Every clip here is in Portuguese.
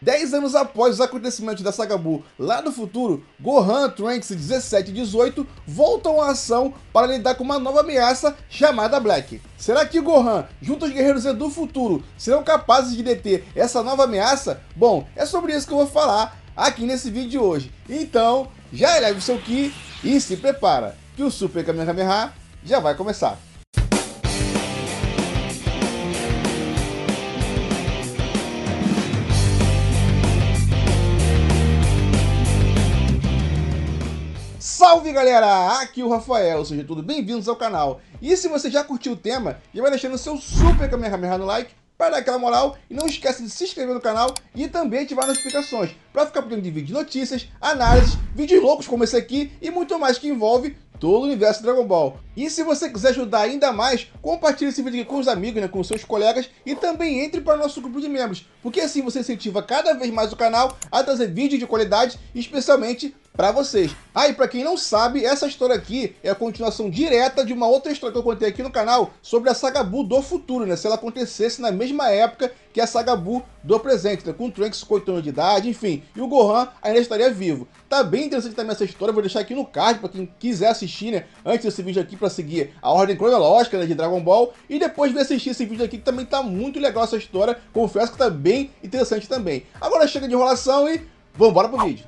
Dez anos após os acontecimentos da saga Buu lá do futuro, Gohan, Trunks 17 e 18 voltam à ação para lidar com uma nova ameaça chamada Black. Será que Gohan, junto aos guerreiros do futuro, serão capazes de deter essa nova ameaça? Bom, é sobre isso que eu vou falar aqui nesse vídeo de hoje. Então, já eleve o seu Ki e se prepara, que o Super Kamehameha já vai começar. Salve galera, aqui é o Rafael, seja tudo bem-vindos ao canal. E se você já curtiu o tema, já vai deixando seu super Kamehameha no like para dar aquela moral e não esquece de se inscrever no canal e também ativar as notificações para ficar por dentro de vídeos de notícias, análises, vídeos loucos como esse aqui e muito mais que envolve todo o universo Dragon Ball. E se você quiser ajudar ainda mais, compartilhe esse vídeo aqui com os amigos, né, com seus colegas e também entre para o nosso grupo de membros, porque assim você incentiva cada vez mais o canal a trazer vídeos de qualidade, especialmente para vocês. Ah, e para quem não sabe, essa história aqui é a continuação direta de uma outra história que eu contei aqui no canal sobre a Saga Buu do futuro, né? Se ela acontecesse na mesma época que a Saga Buu do presente, né? Com o Trunks com 8 anos de idade, enfim, e o Gohan ainda estaria vivo. Tá bem interessante também essa história, vou deixar aqui no card para quem quiser assistir, né? Antes desse vídeo aqui para seguir a ordem cronológica né, de Dragon Ball e depois de assistir esse vídeo aqui que também tá muito legal essa história, confesso que tá bem interessante também. Agora chega de enrolação e embora pro vídeo.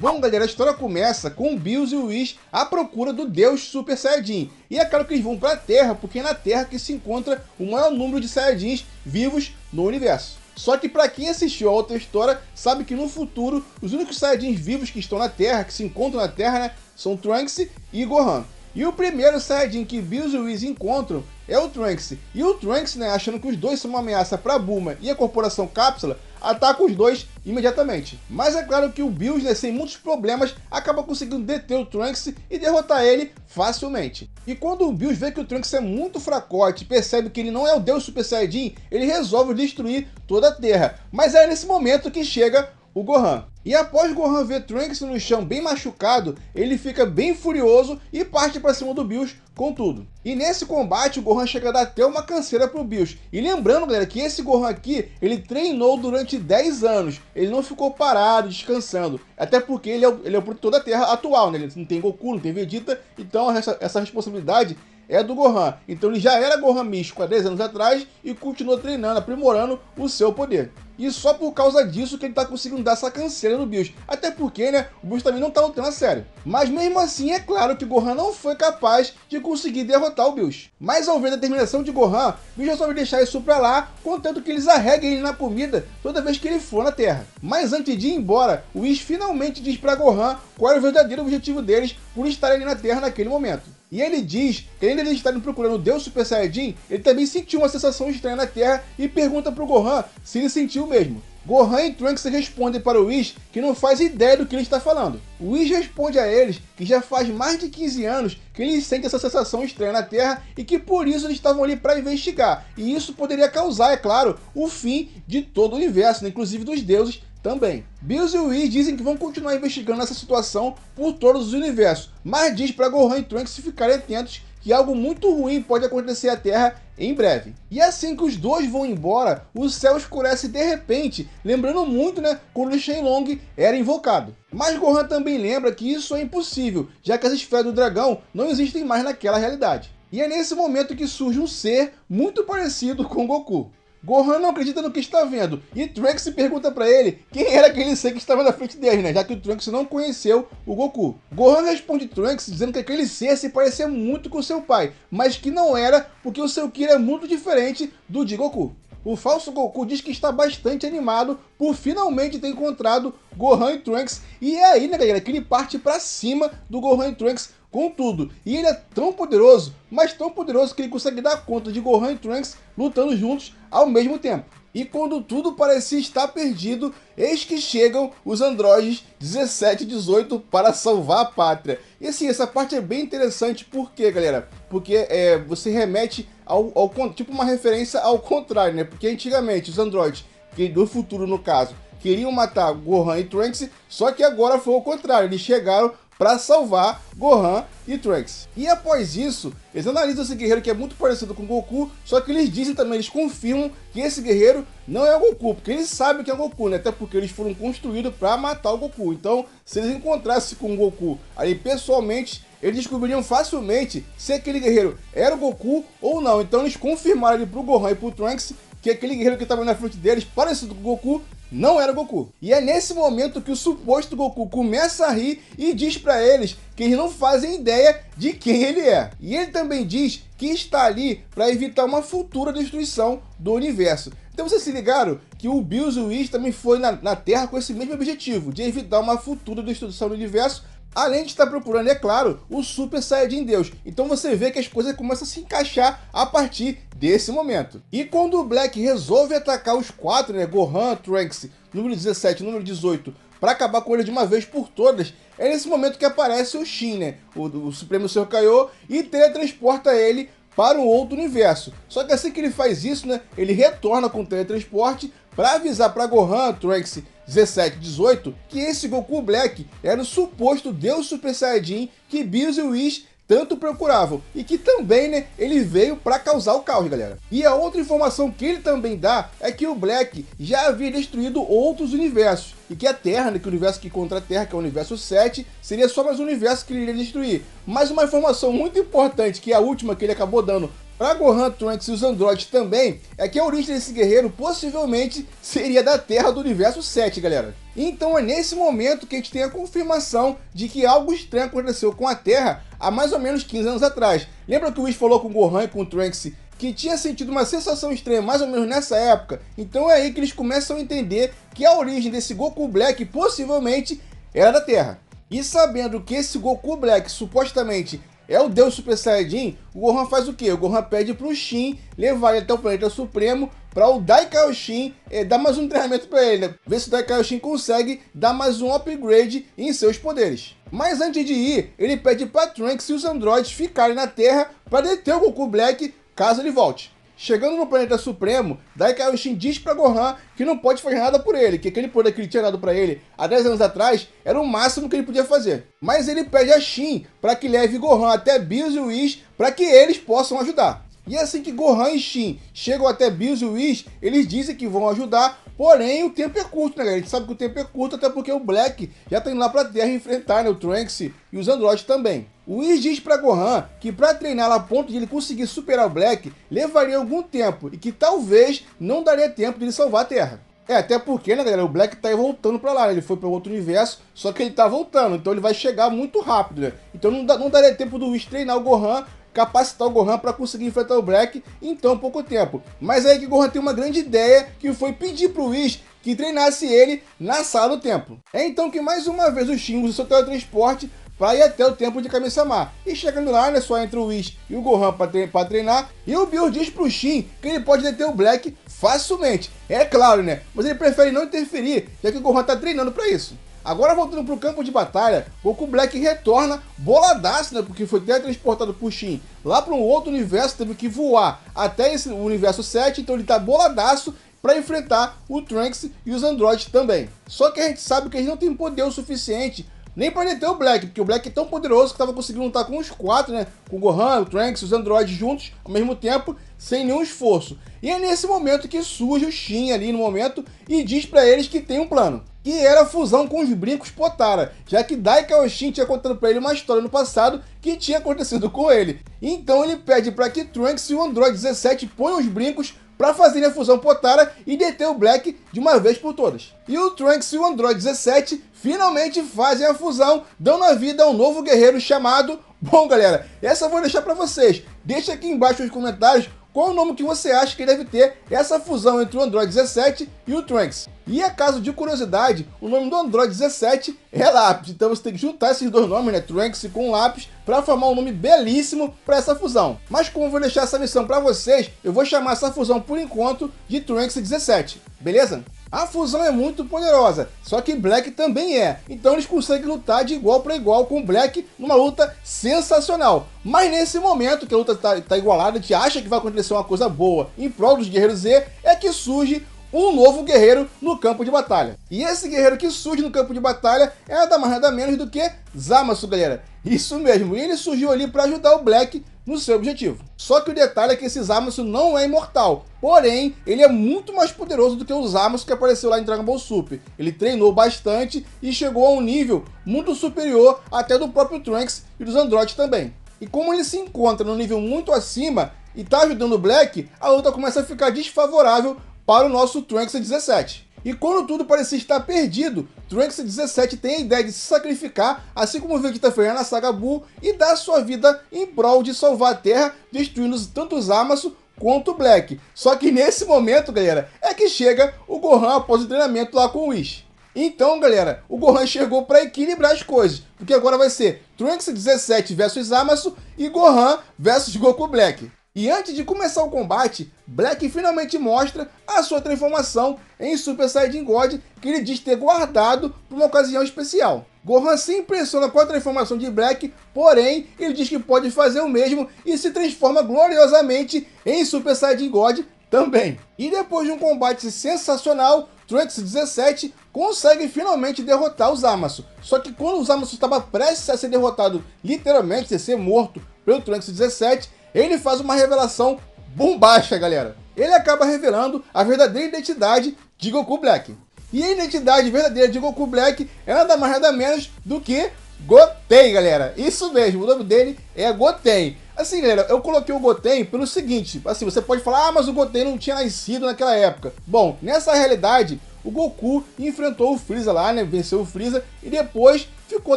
Bom, galera, a história começa com Bills e Whis à procura do Deus Super Saiyajin. E é claro que eles vão para a Terra, porque é na Terra que se encontra o maior número de Saiyajins vivos no universo. Só que para quem assistiu a outra história, sabe que no futuro, os únicos Saiyajins vivos que estão na Terra, que se encontram na Terra, né, são Trunks e Gohan. E o primeiro Saiyajin que Bills e Whis encontram é o Trunks. E o Trunks, né, achando que os dois são uma ameaça para Bulma e a Corporação Cápsula, ataca os dois imediatamente. Mas é claro que o Bills, né, sem muitos problemas, acaba conseguindo deter o Trunks e derrotar ele facilmente. E quando o Bills vê que o Trunks é muito fracote e percebe que ele não é o Deus Super Saiyajin, ele resolve destruir toda a Terra. Mas é nesse momento que chega o Gohan. E após Gohan ver Trunks no chão bem machucado, ele fica bem furioso e parte para cima do Bills com tudo. E nesse combate o Gohan chega a dar até uma canseira pro Bills. E lembrando galera que esse Gohan aqui, ele treinou durante 10 anos, ele não ficou parado, descansando. Até porque ele é o, ele é o protetor da Terra atual, né? Ele não tem Goku, não tem Vegeta, então essa, essa responsabilidade é do Gohan. Então ele já era Gohan místico há 10 anos atrás e continuou treinando, aprimorando o seu poder. E só por causa disso que ele tá conseguindo dar essa canseira no Bills. Até porque, né, o Bills também não tá lutando a sério. Mas mesmo assim, é claro que Gohan não foi capaz de conseguir derrotar o Bills. Mas ao ver a determinação de Gohan, Bills resolve deixar isso pra lá, contanto que eles arreguem ele na comida toda vez que ele for na Terra. Mas antes de ir embora, o Whis finalmente diz pra Gohan qual era o verdadeiro objetivo deles por estarem ali na Terra naquele momento. E ele diz que além eles estarem procurando o Deus Super Saiyajin, ele também sentiu uma sensação estranha na Terra e pergunta pro Gohan se ele sentiu mesmo. Gohan e Trunks respondem para o Whis que não faz ideia do que ele está falando. O Whis responde a eles que já faz mais de 15 anos que eles sentem essa sensação estranha na Terra e que por isso eles estavam ali para investigar. E isso poderia causar, é claro, o fim de todo o universo, né? inclusive dos deuses também. Bills e Wii dizem que vão continuar investigando essa situação por todos os universos, mas diz para Gohan e Trunks ficarem atentos que algo muito ruim pode acontecer à Terra em breve. E assim que os dois vão embora, o céu escurece de repente, lembrando muito né, quando Shenlong era invocado. Mas Gohan também lembra que isso é impossível, já que as esferas do dragão não existem mais naquela realidade. E é nesse momento que surge um ser muito parecido com Goku. Gohan não acredita no que está vendo, e Trunks pergunta para ele quem era aquele ser que estava na frente dele, né? Já que o Trunks não conheceu o Goku. Gohan responde Trunks dizendo que aquele ser se parecia muito com seu pai, mas que não era porque o seu Ki é muito diferente do de Goku o falso Goku diz que está bastante animado por finalmente ter encontrado Gohan e Trunks. E é aí, né, galera, que ele parte para cima do Gohan e Trunks com tudo. E ele é tão poderoso, mas tão poderoso que ele consegue dar conta de Gohan e Trunks lutando juntos ao mesmo tempo. E quando tudo parecia estar perdido, eis que chegam os androides 17 e 18 para salvar a pátria. E assim, essa parte é bem interessante, por quê, galera? Porque é, você remete ao, ao, tipo uma referência ao contrário, né? Porque antigamente os androides, que do futuro no caso, queriam matar Gohan e Trunks, só que agora foi o contrário, eles chegaram para salvar Gohan e Trunks. E após isso, eles analisam esse guerreiro que é muito parecido com Goku, só que eles dizem também, eles confirmam que esse guerreiro não é o Goku, porque eles sabem que é o Goku, né? Até porque eles foram construídos para matar o Goku. Então, se eles encontrassem com o Goku aí pessoalmente, eles descobririam facilmente se aquele guerreiro era o Goku ou não. Então, eles confirmaram ali pro Gohan e pro Trunks que aquele guerreiro que estava na frente deles, parecido com o Goku, não era o Goku. E é nesse momento que o suposto Goku começa a rir e diz para eles que eles não fazem ideia de quem ele é. E ele também diz que está ali para evitar uma futura destruição do universo. Então vocês se ligaram que o Bills Wiz também foi na, na Terra com esse mesmo objetivo, de evitar uma futura destruição do universo Além de estar tá procurando, é claro, o Super Saiyajin Deus. Então você vê que as coisas começam a se encaixar a partir desse momento. E quando o Black resolve atacar os quatro, né, Gohan, Trunks, número 17, número 18, para acabar com ele de uma vez por todas, é nesse momento que aparece o Shin, né, o, o Supremo Senhor Kaiô, e teletransporta ele para um outro universo. Só que assim que ele faz isso, né, ele retorna com o teletransporte para avisar para Gohan, Trunks 17 e 18 que esse Goku Black era o suposto Deus Super Saiyajin que Bills e Whis tanto procuravam e que também, né, ele veio para causar o caos, galera. E a outra informação que ele também dá é que o Black já havia destruído outros universos e que a Terra, né, que o universo que contra a Terra, que é o universo 7, seria só mais um universo que ele iria destruir. Mas uma informação muito importante, que é a última que ele acabou dando para Gohan, Trunks e os androides também, é que a origem desse guerreiro possivelmente seria da Terra do Universo 7, galera. Então é nesse momento que a gente tem a confirmação de que algo estranho aconteceu com a Terra há mais ou menos 15 anos atrás. Lembra que o Whis falou com Gohan e com o Trunks que tinha sentido uma sensação estranha mais ou menos nessa época? Então é aí que eles começam a entender que a origem desse Goku Black possivelmente era da Terra. E sabendo que esse Goku Black supostamente é o Deus Super Saiyajin, o Gohan faz o quê? O Gohan pede pro Shin levar ele até o planeta supremo para o Daikaioshin é, dar mais um treinamento para ele, né? ver se o Daikaioshin consegue dar mais um upgrade em seus poderes. Mas antes de ir, ele pede para Trunks e os androides ficarem na Terra para deter o Goku Black caso ele volte. Chegando no planeta Supremo, Daikaio Shin diz pra Gohan que não pode fazer nada por ele, que aquele poder que ele tinha dado pra ele há 10 anos atrás era o máximo que ele podia fazer. Mas ele pede a Shin para que leve Gohan até Bills e Whis para que eles possam ajudar. E assim que Gohan e Shin chegam até Bills e Whis, eles dizem que vão ajudar, Porém, o tempo é curto, né, galera? A gente sabe que o tempo é curto, até porque o Black já tá indo lá pra Terra enfrentar, né, o Trunks e os androides também. O Whis diz pra Gohan que para treinar a ponto de ele conseguir superar o Black, levaria algum tempo e que talvez não daria tempo de ele salvar a Terra. É, até porque, né, galera, o Black tá voltando pra lá, né? ele foi para outro universo, só que ele tá voltando, então ele vai chegar muito rápido, né? Então não, dá, não daria tempo do Whis treinar o Gohan capacitar o Gohan para conseguir enfrentar o Black em tão pouco tempo. Mas é aí que Gohan tem uma grande ideia, que foi pedir pro Whis que treinasse ele na sala do templo. É então que mais uma vez o Shin usa seu teletransporte para ir até o templo de Kami-sama. E chegando lá, né, só entre o Whis e o Gohan para tre treinar, e o Bill diz pro Shin que ele pode deter o Black facilmente. É claro, né? Mas ele prefere não interferir, já que o Gohan tá treinando para isso. Agora voltando para o campo de batalha, Goku Black retorna boladaço, né? Porque foi teletransportado por Shin lá para um outro universo, teve que voar até esse universo 7, então ele tá boladaço para enfrentar o Trunks e os androids também. Só que a gente sabe que eles não têm poder o suficiente nem para deter o Black, porque o Black é tão poderoso que estava conseguindo lutar com os quatro, né? Com o Gohan, o Trunks, os androids juntos ao mesmo tempo, sem nenhum esforço. E é nesse momento que surge o Shin ali no momento e diz para eles que tem um plano que era a fusão com os brincos Potara, já que Daika Oshin tinha contado para ele uma história no passado que tinha acontecido com ele. Então ele pede para que Trunks e o Android 17 ponham os brincos para fazerem a fusão Potara e deter o Black de uma vez por todas. E o Trunks e o Android 17 finalmente fazem a fusão, dando a vida a um novo guerreiro chamado... Bom, galera, essa eu vou deixar para vocês. Deixa aqui embaixo nos comentários qual o nome que você acha que deve ter essa fusão entre o Android 17 e o Trunks? E a é caso de curiosidade, o nome do Android 17 é Lápis, então você tem que juntar esses dois nomes, né, Trunks com Lápis, para formar um nome belíssimo para essa fusão. Mas como eu vou deixar essa missão para vocês, eu vou chamar essa fusão por enquanto de Trunks 17, beleza? A fusão é muito poderosa, só que Black também é. Então eles conseguem lutar de igual para igual com Black numa luta sensacional. Mas nesse momento que a luta está tá igualada, a gente acha que vai acontecer uma coisa boa em prol dos Guerreiros Z, é que surge um novo guerreiro no campo de batalha. E esse guerreiro que surge no campo de batalha é nada mais nada menos do que Zamasu, galera. Isso mesmo, ele surgiu ali para ajudar o Black no seu objetivo. Só que o detalhe é que esse Zamasu não é imortal, porém, ele é muito mais poderoso do que o Zamasu que apareceu lá em Dragon Ball Super. Ele treinou bastante e chegou a um nível muito superior até do próprio Trunks e dos androides também. E como ele se encontra no nível muito acima e está ajudando o Black, a luta começa a ficar desfavorável para o nosso Trunks 17. E quando tudo parecia estar perdido, Trunks 17 tem a ideia de se sacrificar, assim como Vegeta fez na saga Buu, e dar sua vida em prol de salvar a Terra, destruindo tanto os Amasu quanto o Black. Só que nesse momento, galera, é que chega o Gohan após o treinamento lá com o Whis. Então, galera, o Gohan chegou para equilibrar as coisas, porque agora vai ser Trunks 17 versus Amasu e Gohan versus Goku Black. E antes de começar o combate, Black finalmente mostra a sua transformação em Super Saiyajin God que ele diz ter guardado para uma ocasião especial. Gohan se impressiona com a transformação de Black, porém ele diz que pode fazer o mesmo e se transforma gloriosamente em Super Saiyajin God também. E depois de um combate sensacional, Trunks 17 consegue finalmente derrotar os Zamasu. Só que quando os Zamasu estava prestes a ser derrotado, literalmente, a ser morto pelo Trunks 17, ele faz uma revelação bombástica, galera. Ele acaba revelando a verdadeira identidade de Goku Black. E a identidade verdadeira de Goku Black é nada mais nada menos do que Goten, galera. Isso mesmo, o nome dele é Goten. Assim, galera, eu coloquei o Goten pelo seguinte, assim, você pode falar, ah, mas o Goten não tinha nascido naquela época. Bom, nessa realidade, o Goku enfrentou o Freeza lá, né, venceu o Freeza, e depois ficou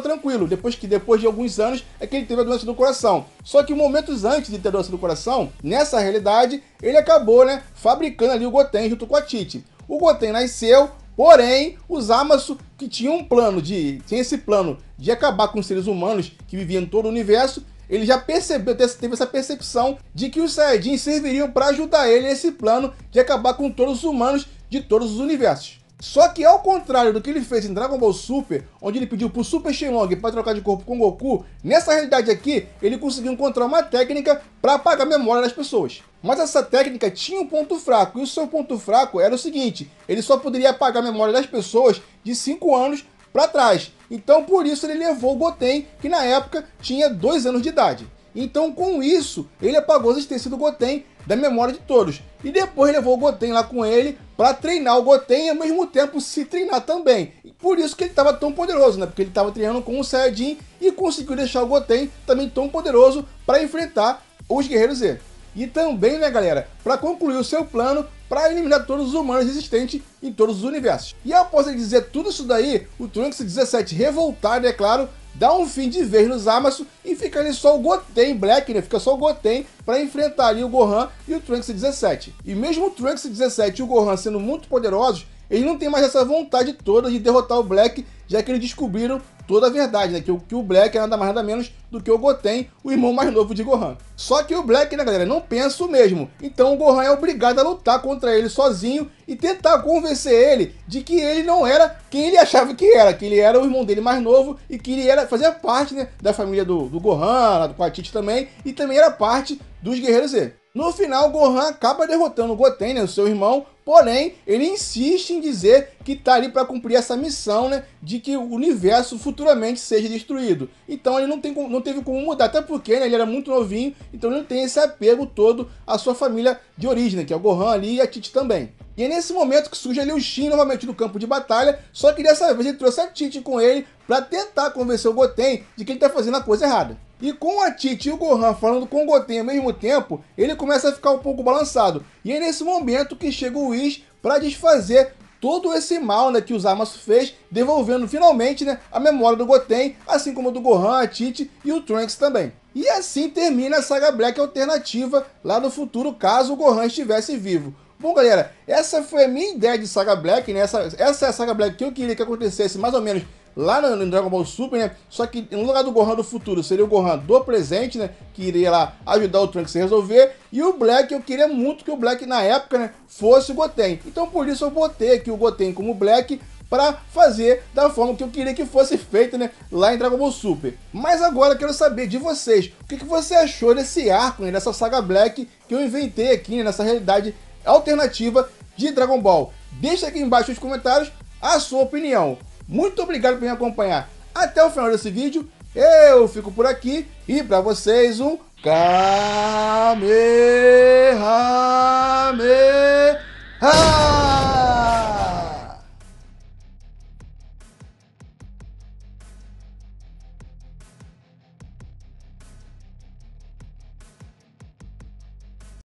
tranquilo. Depois que depois de alguns anos é que ele teve a doença do coração. Só que momentos antes de ter a doença do coração, nessa realidade, ele acabou, né, fabricando ali o Goten junto com a Titi. O Goten nasceu, porém, os Amasu que tinha um plano de, tinha esse plano de acabar com os seres humanos que viviam em todo o universo, ele já percebeu, teve essa percepção de que os Saiyajins serviriam para ajudar ele nesse plano de acabar com todos os humanos de todos os universos. Só que ao contrário do que ele fez em Dragon Ball Super, onde ele pediu pro Super Shenlong para trocar de corpo com Goku, nessa realidade aqui, ele conseguiu encontrar uma técnica para apagar a memória das pessoas. Mas essa técnica tinha um ponto fraco, e o seu ponto fraco era o seguinte, ele só poderia apagar a memória das pessoas de 5 anos para trás. Então por isso ele levou o Goten, que na época tinha 2 anos de idade. Então com isso, ele apagou a existência do Goten da memória de todos. E depois levou o Goten lá com ele para treinar o Goten e ao mesmo tempo se treinar também. E por isso que ele estava tão poderoso, né? Porque ele estava treinando com o Saiyajin e conseguiu deixar o Goten também tão poderoso para enfrentar os Guerreiros Z. E também, né, galera, para concluir o seu plano para eliminar todos os humanos existentes em todos os universos. E após ele dizer tudo isso daí, o Trunks 17, revoltado, é claro, dá um fim de vez nos Amazon e fica ali só o Goten Black, né? Fica só o Goten para enfrentar ali o Gohan e o Trunks 17. E mesmo o Trunks 17 e o Gohan sendo muito poderosos, ele não tem mais essa vontade toda de derrotar o Black, já que eles descobriram toda a verdade, né? Que o, que o Black é nada mais nada menos do que o Goten, o irmão mais novo de Gohan. Só que o Black, né, galera, não pensa o mesmo. Então o Gohan é obrigado a lutar contra ele sozinho e tentar convencer ele de que ele não era quem ele achava que era, que ele era o irmão dele mais novo e que ele era fazia parte, né, da família do, do Gohan, do Patite também, e também era parte dos Guerreiros Z. No final, Gohan acaba derrotando Goten, né, o seu irmão, porém, ele insiste em dizer que está ali para cumprir essa missão, né, de que o universo futuramente seja destruído. Então ele não, tem, não teve como mudar, até porque né, ele era muito novinho, então ele não tem esse apego todo à sua família de origem, né, que é o Gohan ali e a Titi também. E é nesse momento que surge ali o Shin novamente no campo de batalha, só que dessa vez ele trouxe a Titi com ele para tentar convencer o Goten de que ele está fazendo a coisa errada. E com a Tite e o Gohan falando com o Goten ao mesmo tempo, ele começa a ficar um pouco balançado. E é nesse momento que chega o Whis para desfazer todo esse mal né, que o Zamasu fez, devolvendo finalmente né, a memória do Goten, assim como do Gohan, a Tite e o Trunks também. E assim termina a saga Black alternativa lá no futuro, caso o Gohan estivesse vivo. Bom, galera, essa foi a minha ideia de Saga Black, né? Essa, essa é a Saga Black que eu queria que acontecesse mais ou menos lá no, Dragon Ball Super, né? Só que no lugar do Gohan do futuro, seria o Gohan do presente, né? Que iria lá ajudar o Trunks a resolver. E o Black, eu queria muito que o Black, na época, né? Fosse o Goten. Então, por isso, eu botei aqui o Goten como Black para fazer da forma que eu queria que fosse feito, né, lá em Dragon Ball Super. Mas agora eu quero saber de vocês, o que, que você achou desse arco, né, dessa saga Black que eu inventei aqui, né, nessa realidade alternativa de Dragon Ball. Deixa aqui embaixo nos comentários a sua opinião. Muito obrigado por me acompanhar até o final desse vídeo. Eu fico por aqui e para vocês um Kamehameha!